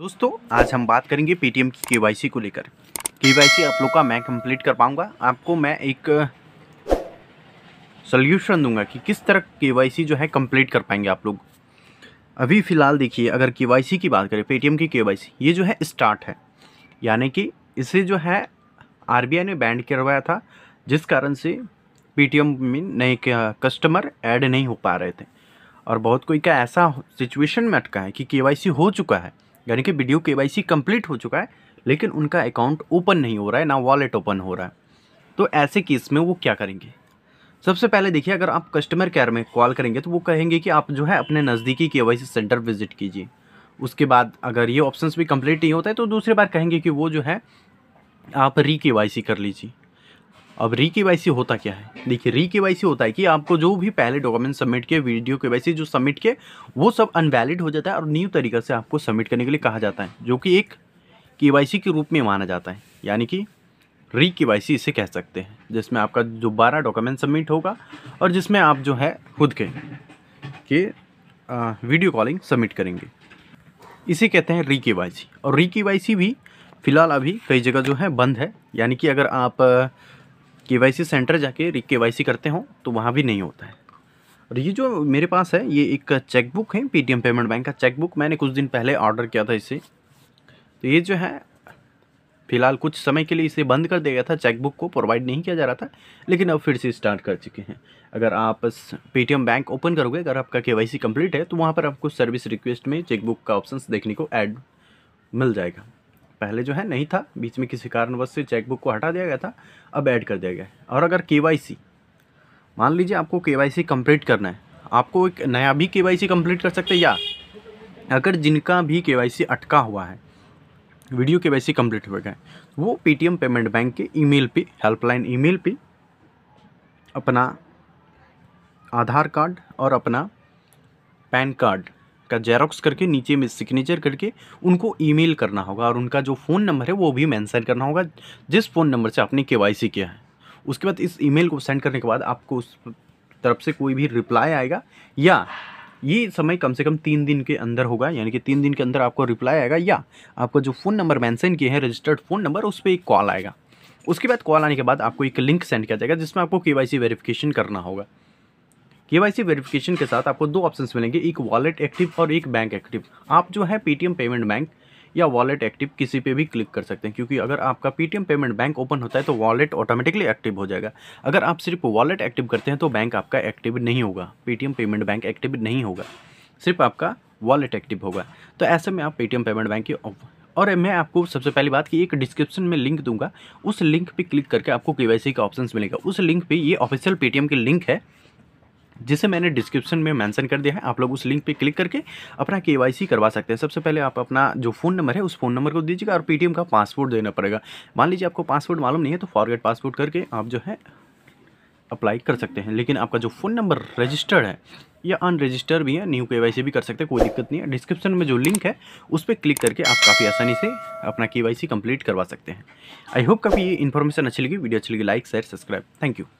दोस्तों आज हम बात करेंगे पेटीएम की केवाईसी को लेकर केवाईसी आप लोग का मैं कंप्लीट कर पाऊँगा आपको मैं एक सोल्यूशन दूंगा कि किस तरह केवाईसी जो है कंप्लीट कर पाएंगे आप लोग अभी फ़िलहाल देखिए अगर केवाईसी की बात करें पेटीएम की केवाईसी ये जो है स्टार्ट है यानी कि इसे जो है आर ने बैंड करवाया था जिस कारण से पेटीएम में नए कस्टमर ऐड नहीं हो पा रहे थे और बहुत कोई का ऐसा सिचुएशन में अटका है कि के हो चुका है यानी कि वीडियो के वाई कंप्लीट हो चुका है लेकिन उनका अकाउंट ओपन नहीं हो रहा है ना वॉलेट ओपन हो रहा है तो ऐसे केस में वो क्या करेंगे सबसे पहले देखिए अगर आप कस्टमर केयर में कॉल करेंगे तो वो कहेंगे कि आप जो है अपने नज़दीकी के सेंटर विजिट कीजिए उसके बाद अगर ये ऑप्शंस भी कंप्लीट नहीं होता है तो दूसरी बार कहेंगे कि वो जो है आप री के कर लीजिए अब री के वाई होता क्या है देखिए री के वाई होता है कि आपको जो भी पहले डॉक्यूमेंट सबमिट किए वीडियो के वाई जो सबमिट किए वो सब अनवैलिड हो जाता है और न्यू तरीके से आपको सबमिट करने के लिए कहा जाता है जो कि एक के वाई के रूप में माना जाता है यानी कि री के वाई इसे कह सकते हैं जिसमें आपका दोबारा डॉक्यूमेंट सबमिट होगा और जिसमें आप जो है खुद के के वीडियो कॉलिंग सबमिट करेंगे इसे कहते हैं री के और री के भी फ़िलहाल अभी कई जगह जो है बंद है यानी कि अगर आप के सेंटर जाके के करते हों तो वहाँ भी नहीं होता है और ये जो मेरे पास है ये एक चेकबुक है पेटीएम पेमेंट बैंक का चेकबुक मैंने कुछ दिन पहले ऑर्डर किया था इसे तो ये जो है फिलहाल कुछ समय के लिए इसे बंद कर दिया गया था चेकबुक को प्रोवाइड नहीं किया जा रहा था लेकिन अब फिर से स्टार्ट कर चुके हैं अगर आप पेटीएम बैंक ओपन करोगे अगर आपका के वाई कंप्लीट है तो वहाँ पर आपको सर्विस रिक्वेस्ट में चेकबुक का ऑप्शन देखने को ऐड मिल जाएगा पहले जो है नहीं था बीच में किसी कारणवश से चेकबुक को हटा दिया गया था अब ऐड कर दिया गया है और अगर के मान लीजिए आपको के वाई करना है आपको एक नया भी के वाई कर सकते हैं या अगर जिनका भी के वाई अटका हुआ है वीडियो के वैसे कंप्लीट हो गए वो पेटीएम पेमेंट बैंक के ईमेल पे हेल्पलाइन ईमेल पे अपना आधार कार्ड और अपना पैन कार्ड का जेरोक्स करके नीचे में सिग्नेचर करके उनको ईमेल करना होगा और उनका जो फ़ोन नंबर है वो भी मेंशन करना होगा जिस फ़ोन नंबर से आपने के किया है उसके बाद इस ईमेल को सेंड करने के बाद आपको उस तरफ से कोई भी रिप्लाई आएगा या ये समय कम से कम तीन दिन के अंदर होगा यानी कि तीन दिन के अंदर आपको रिप्लाई आएगा या आपका जो फ़ोन नंबर मैंसन किए हैं रजिस्टर्ड फ़ोन नंबर उस पर एक कॉल आएगा उसके बाद कॉल आने के बाद आपको एक लिंक सेंड किया जाएगा जिसमें आपको के वाई वेरिफिकेशन करना होगा के वाई वेरिफिकेशन के साथ आपको दो ऑप्शन मिलेंगे एक वॉलेट एक्टिव और एक बैंक एक्टिव आप जो है पेटीएम पेमेंट बैंक या वॉलेट एक्टिव किसी पे भी क्लिक कर सकते हैं क्योंकि अगर आपका पेटीएम पेमेंट बैंक ओपन होता है तो वॉलेट ऑटोमेटिकली एक्टिव हो जाएगा अगर आप सिर्फ वॉलेट एक्टिव करते हैं तो बैंक आपका एक्टिव नहीं होगा पेटीएम पेमेंट बैंक एक्टिव नहीं होगा सिर्फ आपका वॉलेट एक्टिव होगा तो ऐसे में आप पेटीएम पेमेंट बैंक की और मैं आपको सबसे पहली बात की एक डिस्क्रिप्शन में लिंक दूंगा उस लिंक पे क्लिक करके आपको केवाईसी का ऑप्शंस मिलेगा उस लिंक पे ये ऑफिशियल पेटीएम की लिंक है जिसे मैंने डिस्क्रिप्शन में मेंशन कर दिया है आप लोग उस लिंक पे क्लिक करके अपना केवाईसी करवा सकते हैं सबसे पहले आप अपना जो फ़ोन नंबर है उस फ़ोन नंबर को दीजिएगा और पेटीएम का पासवर्ड देना पड़ेगा मान लीजिए आपको पासवर्ड मालूम नहीं है तो फॉरगेट पासवर्ड करके आप जो है अप्लाई कर सकते हैं लेकिन आपका जो फ़ोन नंबर रजिस्टर्ड है या अनरजिस्टर्ड भी है न्यू के भी कर सकते हैं कोई दिक्कत नहीं है डिस्क्रिप्शन में जो लिंक है उस पर क्लिक करके आप काफ़ी आसानी से अपना के कंप्लीट करवा सकते हैं आई होप काफ़ी ये इन्फॉर्मेशन अच्छी लगी वीडियो अच्छी लगी like share subscribe thank you